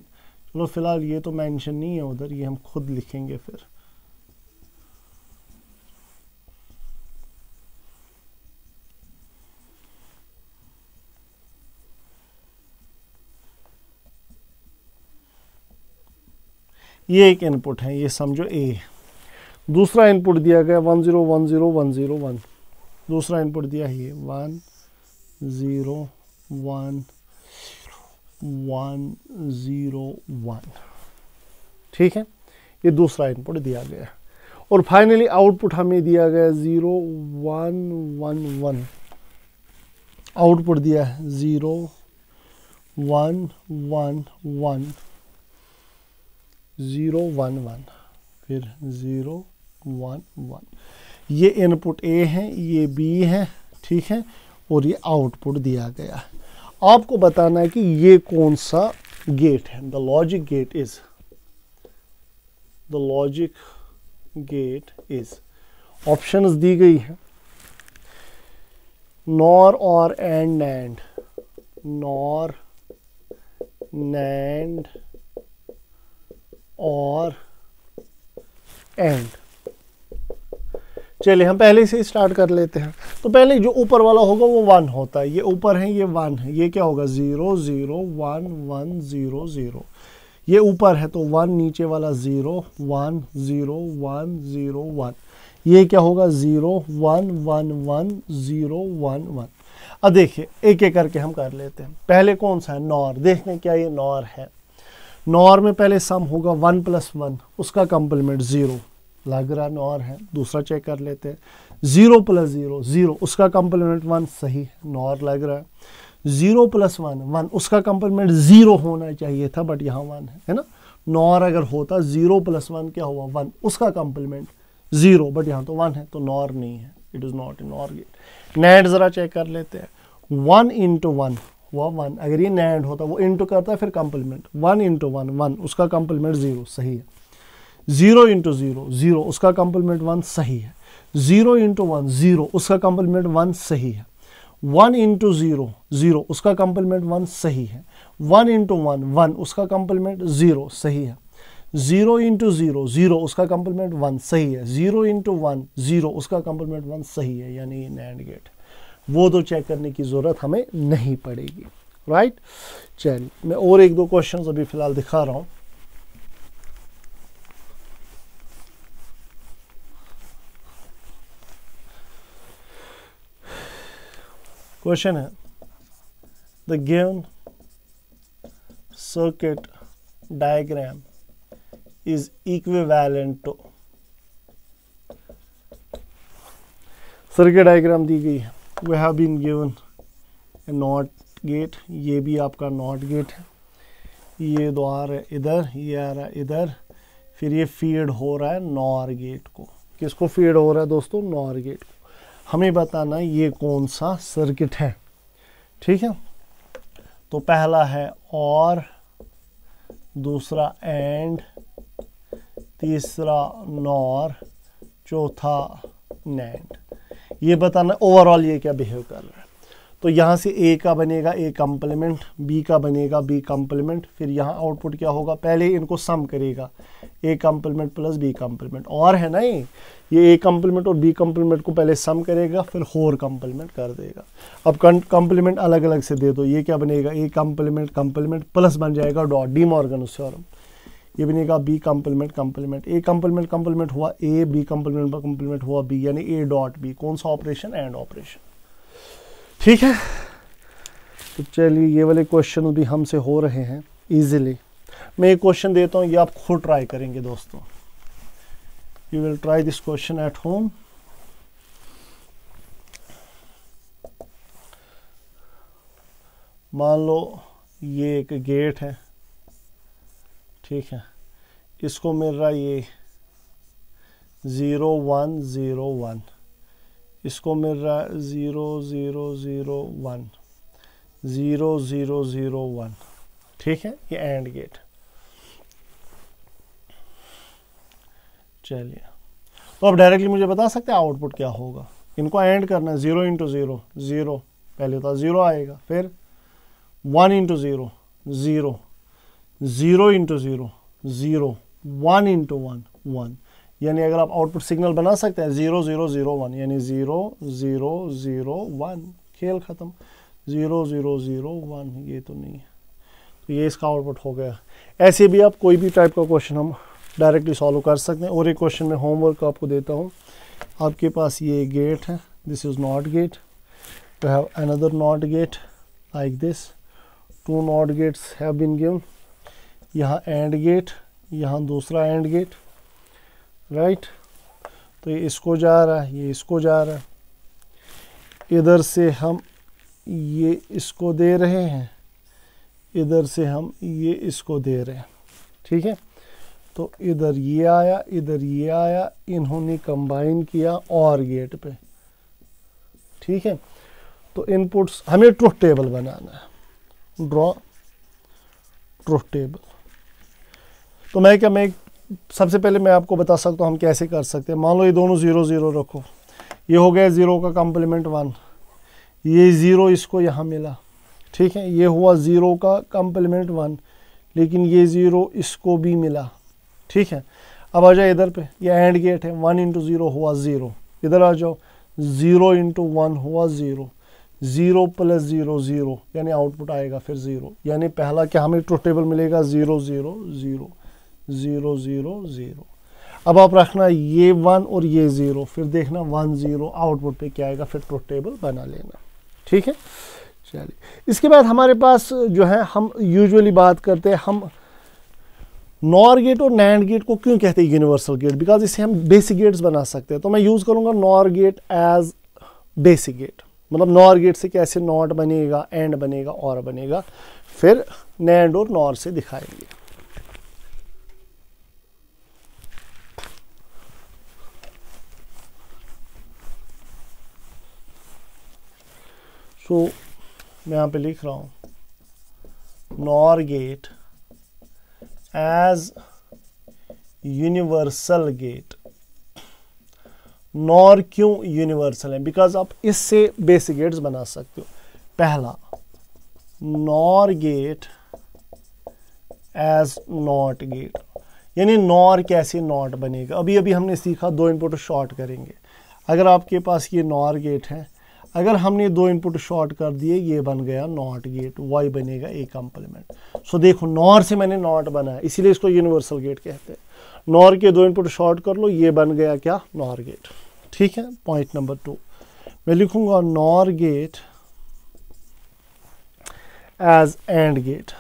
चलो फिलहाल ये तो मेंशन नहीं है उधर ये हम खुद लिखेंगे फिर ये एक इनपुट है ये समझो ए दूसरा इनपुट दिया गया one zero one zero one zero one दूसरा इनपुट दिया है ये one zero one one zero one ठीक है ये दूसरा इनपुट दिया गया और फाइनली आउटपुट हमें दिया गया zero one one one output दिया है zero one one one zero one one फिर ज़ीरो वन वन ये इनपुट ए है ये बी है ठीक है और ये आउटपुट दिया गया आपको बताना है कि ये कौन सा गेट है the logic gate is the logic gate is options दी गई है नॉर और एंड एंड नॉर नैंड और एंड चलिए हम पहले से ही स्टार्ट कर लेते हैं तो पहले जो ऊपर वाला होगा वो वन होता है ये ऊपर है ये वन है ये क्या होगा zero zero one one zero zero ये ऊपर है तो वन नीचे वाला zero one zero one zero one ये क्या होगा zero one one one zero one one अब देखिए एक एक करके हम कर लेते हैं पहले कौन सा है नॉर देखते हैं क्या ये नॉर है नॉर में पहले सम होगा वन प्लस वन उसका कंप्लीमेंट ज़ीरो लग रहा नॉर है दूसरा चेक कर लेते हैं ज़ीरो प्लस ज़ीरो ज़ीरो उसका कंप्लीमेंट वन सही है नॉर लग रहा है ज़ीरो प्लस वन वन उसका कंप्लीमेंट ज़ीरो होना चाहिए था बट यहाँ वन है है ना नॉर अगर होता ज़ीरो प्लस वन क्या हुआ वन उसका कंप्लीमेंट ज़ीरो बट यहाँ तो वन है तो नॉर नहीं है it is not in nor gate nand ज़रा चेक कर लेते हैं वन इंटू वन हुआ वन अगर ये नैंड होता वो इंटू करता है फिर complement one into one one उसका कंप्लीमेंट ज़ीरो सही है ज़ीरो इंटू ज़ीरो ज़ीरो उसका कंप्लीमेंट वन सही है ज़ीरो इंटू वन ज़ीरो उसका कंप्लीमेंट वन सही है वन इंटू ज़ीरो ज़ीरो उसका कंप्लीमेंट वन सही है वन इंटू वन वन उसका कंप्लीमेंट ज़ीरो सही है ज़ीरो इंटू ज़ीरो ज़ीरो उसका कंप्लीमेंट वन सही है ज़ीरो इंटू वन ज़ीरो उसका कंप्लीमेंट वन सही है यानी नैंड गेट वो तो चेक करने की ज़रूरत हमें नहीं पड़ेगी राइट चलिए मैं और एक दो क्वेश्चन अभी फ़िलहाल दिखा रहा हूँ क्वेश्चन है the given circuit diagram is equivalent to circuit diagram दी गई है we have been given not gate ये भी आपका नॉट गेट है ये द्वार है इधर ये आ रहा है इधर फिर ये फीड हो रहा है नॉर गेट को किसको फीड हो रहा है दोस्तों नॉर गेट को हमें बताना ये कौन सा सर्किट है ठीक है तो पहला है और दूसरा एंड तीसरा नॉर चौथा नैंड ये बताना ओवरऑल ये क्या बिहेव कर रहा है तो यहाँ से ए का बनेगा ए कम्प्लीमेंट बी का बनेगा बी कम्प्लीमेंट फिर यहाँ आउटपुट क्या होगा पहले इनको सम करेगा A complement plus B complement और है ना ये ये ए कम्प्लीमेंट और बी कम्प्लीमेंट को पहले सम करेगा फिर होर कम्प्लीमेंट कर देगा अब कम्प्लीमेंट अलग अलग से दे दो ये क्या बनेगा ए कम्प्लीमेंट कम्प्लीमेंट प्लस बन जाएगा डॉट डी मॉर्गन ये बनेगा B complement complement A complement complement हुआ ए बी कम्प्लीमेंट कम्प्लीमेंट हुआ बी यानी ए डॉट बी कौन सा ऑपरेशन एंड ऑपरेशन ठीक है तो चलिए ये वाले क्वेश्चन भी हमसे हो रहे हैं ईजिली मैं ये क्वेश्चन देता हूँ ये आप खुद ट्राई करेंगे दोस्तों you will try this question at home मान लो ये एक गेट है ठीक है इसको मिल रहा ये ज़ीरो वन ज़ीरो वन इसको मिल रहा है zero zero zero one zero zero zero one ठीक है ये एंड गेट चलिए तो आप डायरेक्टली मुझे बता सकते हैं आउटपुट क्या होगा इनको एंड करना है ज़ीरो इंटू ज़ीरो ज़ीरो पहले तो ज़ीरो आएगा फिर one into zero zero zero into zero zero one into one one यानी अगर आप आउटपुट सिग्नल बना सकते हैं ज़ीरो ज़ीरो ज़ीरो वन यानी ज़ीरो ज़ीरो ज़ीरो वन खेल ख़त्म ज़ीरो ज़ीरो ज़ीरो वन ये तो नहीं है तो ये इसका आउटपुट हो गया ऐसे भी आप कोई भी टाइप का क्वेश्चन हम डायरेक्टली सॉल्व कर सकते हैं और एक क्वेश्चन में होमवर्क आपको देता हूँ आपके पास ये गेट है this is not gate to have another not gate like this two not gates have been given यहाँ एंड गेट यहाँ दूसरा एंड गेट राइट तो ये इसको जा रहा है ये इसको जा रहा है इधर से हम ये इसको दे रहे हैं इधर से हम ये इसको दे रहे हैं ठीक है तो इधर ये आया इधर ये आया इन्होंने कंबाइन किया और गेट पे ठीक है तो इनपुट्स हमें ट्रुथ टेबल बनाना है ड्रॉ ट्रुथ टेबल तो मैं क्या मैं एक सबसे पहले मैं आपको बता सकता हूँ हम कैसे कर सकते हैं मान लो ये दोनों ज़ीरो ज़ीरो रखो ये हो गया ज़ीरो का कम्प्लीमेंट वन ये ज़ीरो इसको यहाँ मिला ठीक है ये हुआ ज़ीरो का कम्प्लीमेंट वन लेकिन ये ज़ीरो इसको भी मिला ठीक है अब आ जाए इधर पे ये एंड गेट है वन इंटू ज़ीरो हुआ ज़ीरो इधर आ जाओ ज़ीरो इंटू वन हुआ zero zero plus zero zero यानी आउटपुट आएगा फिर ज़ीरो यानी पहला क्या हमें ट्रुथ टेबल मिलेगा zero zero zero zero zero zero अब आप रखना ये वन और ये ज़ीरो फिर देखना वन ज़ीरो आउटपुट पे क्या आएगा फिर ट्रुथ टेबल बना लेना ठीक है चलिए इसके बाद हमारे पास जो है हम यूजुअली बात करते हैं हम नॉर गेट और नैंड गेट को क्यों कहते हैं यूनिवर्सल गेट बिकॉज इसे हम बेसिक गेट्स बना सकते हैं तो मैं यूज़ करूंगा nor gate as basic gate मतलब नॉर गेट से कैसे नॉट बनेगा एंड बनेगा और बनेगा फिर नैंड और नॉर से दिखाएंगे सो तो so, मैं यहाँ पे लिख रहा हूँ nor gate as universal gate nor क्यों यूनिवर्सल है बिकॉज आप इससे बेसिक गेट्स बना सकते हो पहला nor gate as not gate यानी नॉर कैसे नॉट बनेगा अभी अभी हमने सीखा दो इनपुट शॉर्ट करेंगे अगर आपके पास ये नॉर गेट है अगर हमने दो इनपुट शॉर्ट कर दिए ये बन गया नॉट गेट वाई बनेगा ए कॉम्प्लीमेंट सो देखो नॉर से मैंने नॉट बनाया इसीलिए इसको यूनिवर्सल गेट कहते हैं नॉर के दो इनपुट शॉर्ट कर लो ये बन गया क्या नॉर गेट ठीक है पॉइंट नंबर टू मैं लिखूंगा nor gate as and gate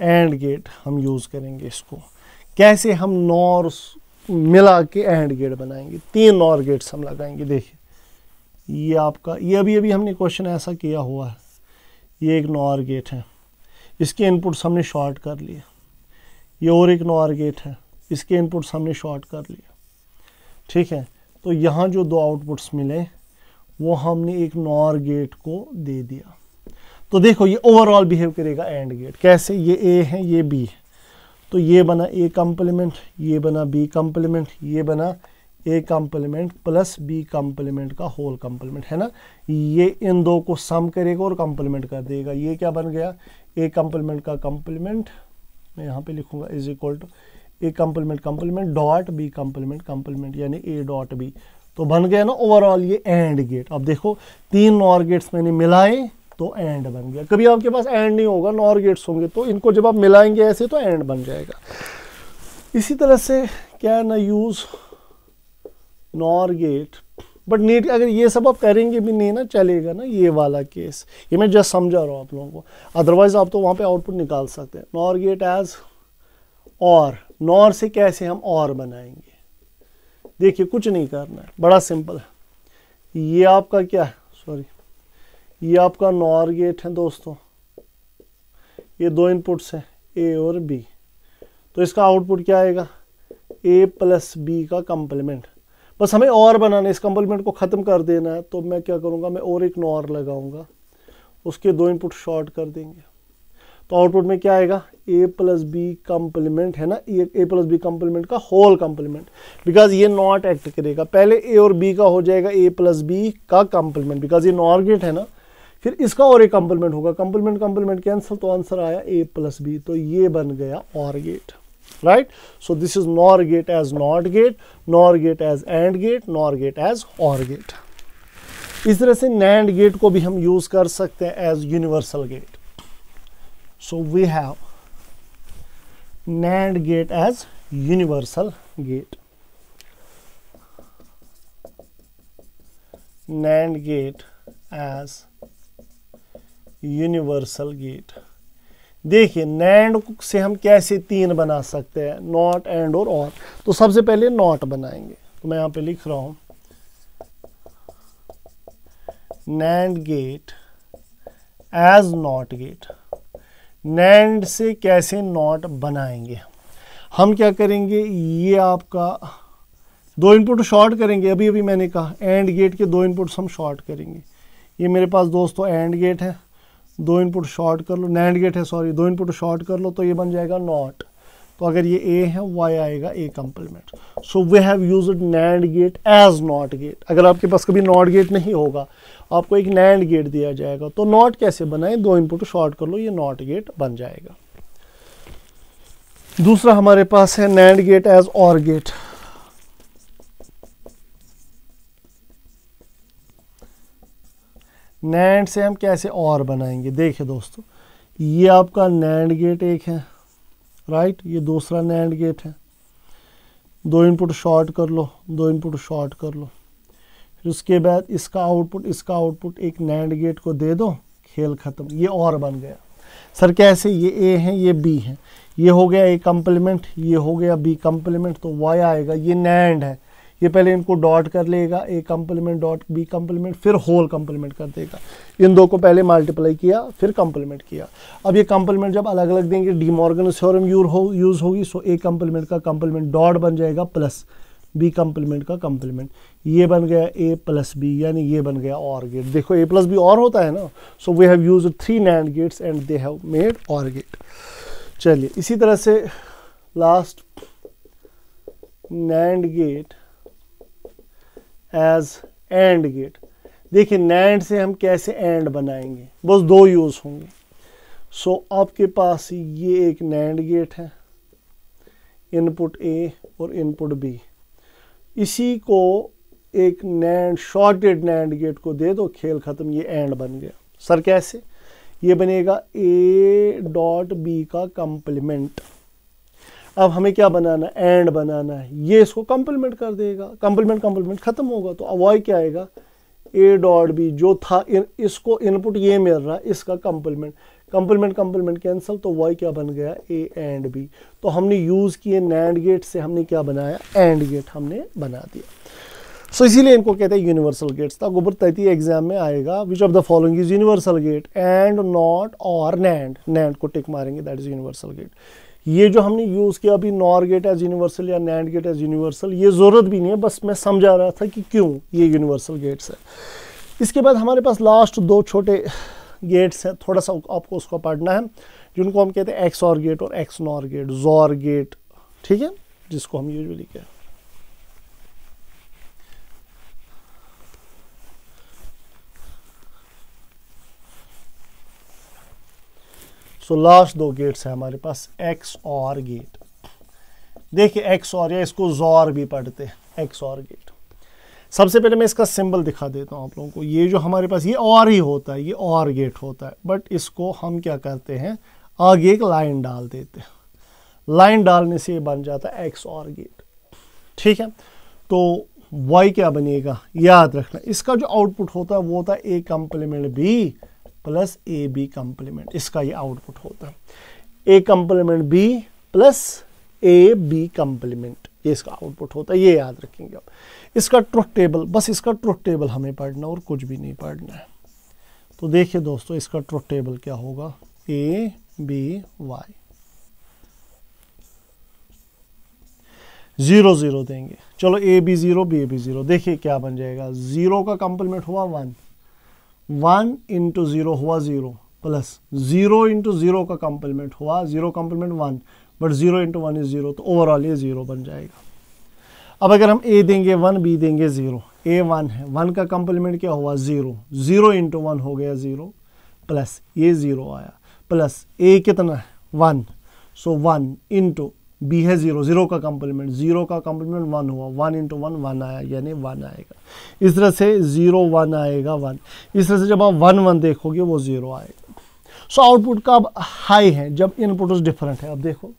and gate हम यूज़ करेंगे इसको कैसे हम नॉर्स मिला के एंड गेट बनाएंगे तीन और गेट्स हम लगाएंगे देखिए ये आपका ये अभी अभी हमने क्वेश्चन ऐसा किया हुआ है ये एक नॉर गेट है इसके इनपुट्स हमने शॉर्ट कर लिए ये और एक नॉर गेट है इसके इनपुट्स हमने शॉर्ट कर लिए ठीक है तो यहाँ जो दो आउटपुट्स मिले वो हमने एक नॉर गेट को दे दिया तो देखो ये ओवरऑल बिहेव करेगा एंड गेट कैसे ये ए है ये बी है तो ये बना ए कम्प्लीमेंट ये बना बी कम्प्लीमेंट ये बना A complement plus B complement का होल कम्प्लीमेंट है ना ये इन दो को सम करेगा और कम्प्लीमेंट कर देगा ये क्या बन गया ए कम्प्लीमेंट का कम्प्लीमेंट मैं यहाँ पे लिखूंगा is equal to A complement complement dot B complement complement यानी ए डॉट बी तो बन गया ना ओवरऑल ये एंड गेट अब देखो तीन और गेट्स मैंने मिलाए तो एंड बन गया कभी आपके पास एंड नहीं होगा नॉर गेट्स होंगे तो इनको जब आप मिलाएंगे ऐसे तो एंड बन जाएगा इसी तरह से can I use nor gate but neat अगर ये सब आप करेंगे भी नहीं ना चलेगा ना ये वाला केस ये मैं जस्ट समझा रहा हूँ आप लोगों को अदरवाइज आप तो वहाँ पे आउटपुट निकाल सकते हैं nor gate as or nor से कैसे हम और बनाएंगे देखिए कुछ नहीं करना है बड़ा सिंपल है ये आपका क्या है ये आपका नॉर गेट है दोस्तों ये दो इनपुट्स हैं ए और बी तो इसका आउटपुट क्या आएगा ए प्लस बी का कंप्लीमेंट बस हमें और बनाना इस कंप्लीमेंट को ख़त्म कर देना है तो मैं क्या करूँगा मैं और एक नॉर लगाऊँगा उसके दो इनपुट शॉर्ट कर देंगे तो आउटपुट में क्या आएगा ए प्लस बी कम्प्लीमेंट है ना ये ए प्लस बी कम्प्लीमेंट का होल कम्प्लीमेंट बिकॉज ये नॉट एक्ट करेगा पहले ए और बी का हो जाएगा ए प्लस बी का कम्प्लीमेंट बिकॉज ये नॉर गेट है ना फिर इसका और एक कंप्लीमेंट होगा कंप्लीमेंट कंप्लीमेंट कैंसिल तो आंसर आया ए प्लस बी तो ये बन गया or gate right so this is nor gate as not gate nor gate as and gate nor gate as or gate इस तरह से नैंड गेट को भी हम यूज कर सकते हैं as universal gate so we have nand gate as universal gate nand gate as universal gate देखिए नैंड से हम कैसे तीन बना सकते हैं नॉट एंड और और तो सबसे पहले नॉट बनाएंगे तो मैं यहां पे लिख रहा हूं nand gate as not gate nand से कैसे नॉट बनाएंगे हम क्या करेंगे ये आपका दो इनपुट शॉर्ट करेंगे अभी अभी मैंने कहा एंड गेट के दो इनपुट्स हम शॉर्ट करेंगे ये मेरे पास दोस्तों एंड गेट है दो इनपुट शॉर्ट कर लो नैंड गेट है सॉरी दो इनपुट शॉर्ट कर लो तो ये बन जाएगा नॉट तो अगर ये ए है वाई आएगा A complement so we have use nand gate as not gate अगर आपके पास कभी नॉट गेट नहीं होगा आपको एक नैंड गेट दिया जाएगा तो नॉट कैसे बनाए दो इनपुट शॉर्ट कर लो ये नॉट गेट बन जाएगा दूसरा हमारे पास है NAND gate as or gate nand से हम कैसे और बनाएंगे देखिए दोस्तों ये आपका नैंड गेट एक है राइट ये दूसरा नैंड गेट है दो इनपुट शॉर्ट कर लो दो इनपुट शॉर्ट कर लो फिर उसके बाद इसका आउटपुट इसका आउटपुट एक नैंड गेट को दे दो खेल ख़त्म ये और बन गया सर कैसे ये ए है ये बी है ये हो गया ए कम्प्लीमेंट ये हो गया बी कम्प्लीमेंट तो वाई आएगा ये नैंड है ये पहले इनको डॉट कर लेगा A complement dot B complement फिर होल कंप्लीमेंट कर देगा इन दो को पहले मल्टीप्लाई किया फिर कंप्लीमेंट किया अब ये कंप्लीमेंट जब अलग अलग देंगे डीमॉर्गन थ्योरम हो यूज़ होगी सो ए कंप्लीमेंट का कंप्लीमेंट डॉट बन जाएगा प्लस बी कंप्लीमेंट का कंप्लीमेंट ये बन गया ए प्लस बी यानी ये बन गया और गेट देखो ए प्लस बी और होता है ना so we have use three nand gates and they have made or gate चलिए इसी तरह से last nand gate as and gate देखिए नैंड से हम कैसे एंड बनाएंगे बस दो यूज़ होंगे सो so, आपके पास ये एक नैंड गेट है इनपुट ए और इनपुट बी इसी को एक नैंड शॉर्टेड नैंड गेट को दे दो खेल ख़त्म ये एंड बन गया सर कैसे ये बनेगा ए डॉट बी का कंप्लीमेंट अब हमें क्या बनाना है एंड बनाना है ये इसको कंप्लीमेंट कर देगा कंप्लीमेंट कंप्लीमेंट खत्म होगा तो अवॉय क्या आएगा ए डॉट बी जो था इन, इसको इनपुट ये मिल रहा है इसका कंप्लीमेंट कंप्लीमेंट कंप्लीमेंट कैंसिल तो वाई क्या बन गया ए एंड बी तो हमने यूज़ किए नैंड गेट से हमने क्या बनाया एंड गेट हमने बना दिया सो so, इसीलिए इनको कहते हैं यूनिवर्सल गेट्स था गोबर तैती एग्जाम में आएगा which of the following is universal gate and not और नैंड नैंड को टिक मारेंगे दैट इज यूनिवर्सल गेट ये जो हमने यूज़ किया अभी नॉर गेट एज यूनिवर्सल या नैंड गेट एज यूनिवर्सल ये ज़रूरत भी नहीं है बस मैं समझा रहा था कि क्यों ये यूनिवर्सल गेट्स है इसके बाद हमारे पास लास्ट दो छोटे गेट्स हैं थोड़ा सा आपको उसको पढ़ना है जिनको हम कहते हैं एक्स और गेट और XNOR gate XOR gate ठीक है जिसको हम यूजली कहें सो लास्ट दो गेट्स हैं हमारे पास एक्स और गेट देखिए एक्स और या इसको जोर भी पढ़ते हैं एक्स और गेट सबसे पहले मैं इसका सिंबल दिखा देता हूँ आप लोगों को ये जो हमारे पास ये और ही होता है ये और गेट होता है बट इसको हम क्या करते हैं आगे एक लाइन डाल देते हैं लाइन डालने से ये बन जाता है एक्स और गेट ठीक है तो वाई क्या बनेगा याद रखना इसका जो आउटपुट होता है वो होता है A complement B plus A B complement इसका ये आउटपुट होता है A complement B plus A B complement ये इसका आउटपुट होता है ये याद रखेंगे आप इसका ट्रुथ टेबल बस इसका ट्रुथ टेबल हमें पढ़ना और कुछ भी नहीं पढ़ना है तो देखिए दोस्तों इसका ट्रुथ टेबल क्या होगा A B Y zero zero देंगे चलो A B zero B A B zero देखिए क्या बन जाएगा ज़ीरो का कंप्लीमेंट हुआ वन वन इंटू ज़ीरो हुआ zero plus zero into zero का कॉम्प्लीमेंट हुआ zero complement one but zero into one is zero तो ओवरऑल ये ज़ीरो बन जाएगा अब अगर हम ए देंगे वन बी देंगे ज़ीरो ए वन है वन का कॉम्प्लीमेंट क्या हुआ ज़ीरो ज़ीरो इंटू वन हो गया ज़ीरो प्लस ये ज़ीरो आया प्लस ए कितना है one so one into B है जीरो जीरो का कम्प्लीमेंट जीरो का कम्प्लीमेंट वन हुआ वन इंटू वन वन आया यानी वन आएगा इस तरह से जीरो वन आएगा वन इस तरह से जब आप वन वन देखोगे वो जीरो आएगा सो आउटपुट का अब हाई है जब इनपुट डिफरेंट है अब देखो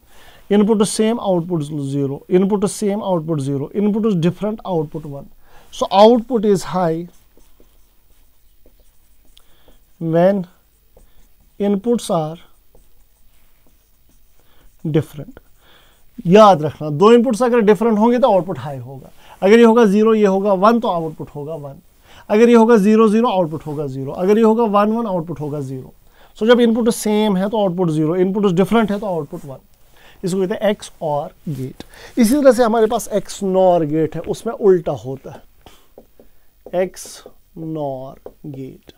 input same output zero input same output zero input different output one so output is high when inputs are different याद रखना दो इनपुट्स अगर डिफरेंट होंगे तो आउटपुट हाई होगा अगर ये होगा जीरो ये होगा वन तो आउटपुट होगा वन अगर ये होगा जीरो जीरो आउटपुट होगा जीरो अगर ये होगा वन वन आउटपुट होगा जीरो सो जब इनपुट सेम है तो आउटपुट जीरो इनपुट डिफरेंट है तो आउटपुट वन इसको कहते हैं एक्स और गेट इसी तरह से हमारे पास एक्स नॉर गेट है उसमें उल्टा होता है XNOR gate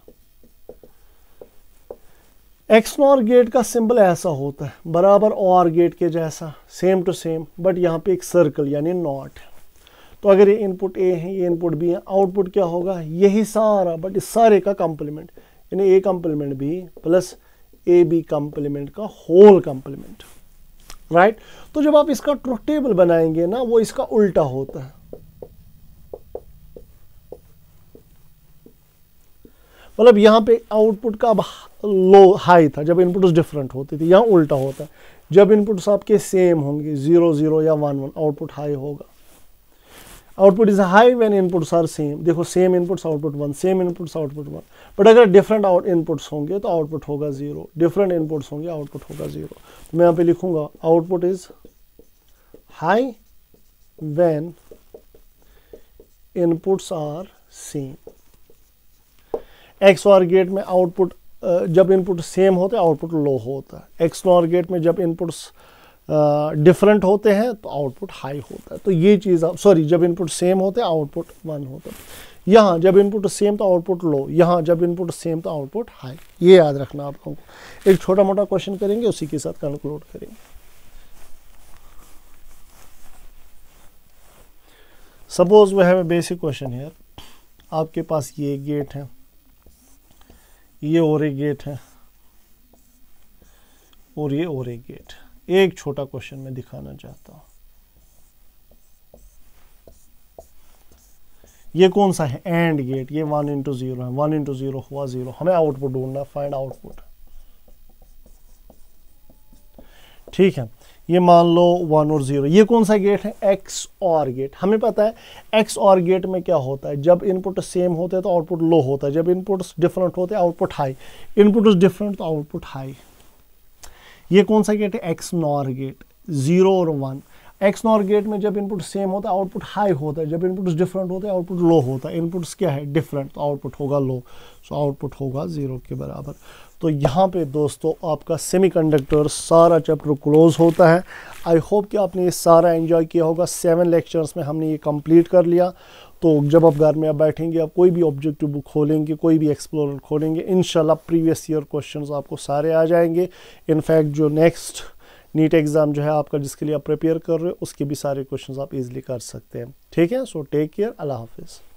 XNOR gate का सिंबल ऐसा होता है बराबर और गेट के जैसा सेम टू सेम बट यहाँ पे एक सर्कल यानी नॉट तो अगर ये इनपुट ए है ये इनपुट बी है आउटपुट क्या होगा यही सारा बट इस सारे का कंप्लीमेंट यानी A complement B plus A B complement का होल कंप्लीमेंट राइट तो जब आप इसका ट्रुथ टेबल बनाएंगे ना वो इसका उल्टा होता है मतलब यहां पे आउटपुट का अब लो हाई था जब इनपुट्स डिफरेंट होते थे या उल्टा होता है जब इनपुट्स आपके सेम होंगे ज़ीरो ज़ीरो या वन वन आउटपुट हाई होगा output is high when inputs are same देखो same inputs output one same inputs output one but अगर डिफरेंट आउट इनपुट्स होंगे तो आउटपुट होगा ज़ीरो डिफरेंट इनपुट्स होंगे आउटपुट होगा ज़ीरो तो मैं यहाँ पे लिखूंगा output is high when inputs are same XOR gate में आउटपुट जब इनपुट सेम होते हैं आउटपुट लो होता है एक्स नॉर गेट में जब इनपुट्स डिफरेंट होते हैं तो आउटपुट हाई होता है तो ये चीज़ आप सॉरी जब इनपुट सेम होते हैं आउटपुट वन होता है यहाँ जब इनपुट सेम तो आउटपुट लो यहाँ जब इनपुट सेम तो आउटपुट हाई ये याद रखना आप लोगों को एक छोटा मोटा क्वेश्चन करेंगे उसी के साथ कंक्लूड करेंगे सपोज वह बेसिक क्वेश्चन है आपके पास ये गेट है ये एक गेट है और ये एक गेट एक छोटा क्वेश्चन मैं दिखाना चाहता हूं ये कौन सा है एंड गेट ये वन इंटू जीरो है वन इंटू जीरो हुआ जीरो हमें आउटपुट ढूंढना फाइंड आउटपुट ठीक है ये मान लो वन और ज़ीरो ये कौन सा गेट है एक्स और गेट हमें पता है एक्स और गेट में क्या होता है जब इनपुट सेम होते हैं तो आउटपुट लो होता है जब इनपुट्स डिफरेंट होते हैं आउटपुट हाई इनपुट डिफरेंट तो आउटपुट हाई ये कौन सा गेट है एक्स नॉर गेट ज़ीरो और वन एक्स नॉर गेट में जब इनपुट सेम होता है आउटपुट हाई होता है जब इनपुट्स डिफरेंट होते हैं आउटपुट लो होता है इनपुट्स क्या है डिफरेंट तो आउटपुट होगा लो सो आउटपुट होगा ज़ीरो के बराबर तो यहाँ पे दोस्तों आपका सेमीकंडक्टर सारा चैप्टर क्लोज होता है आई होप कि आपने ये सारा एंजॉय किया होगा सेवन लेक्चर्स में हमने ये कंप्लीट कर लिया तो जब आप घर में आप बैठेंगे आप कोई भी ऑब्जेक्टिव बुक खोलेंगे कोई भी एक्सप्लोरर खोलेंगे इन प्रीवियस ईयर क्वेश्चन आपको सारे आ जाएंगे इनफैक्ट जो नेक्स्ट नीट एग्ज़ाम जो है आपका जिसके लिए आप प्रिपेयर कर रहे हो उसके भी सारे क्वेश्चंस आप इजीली कर सकते हैं ठीक है सो टेक केयर अल्लाह हाफिज़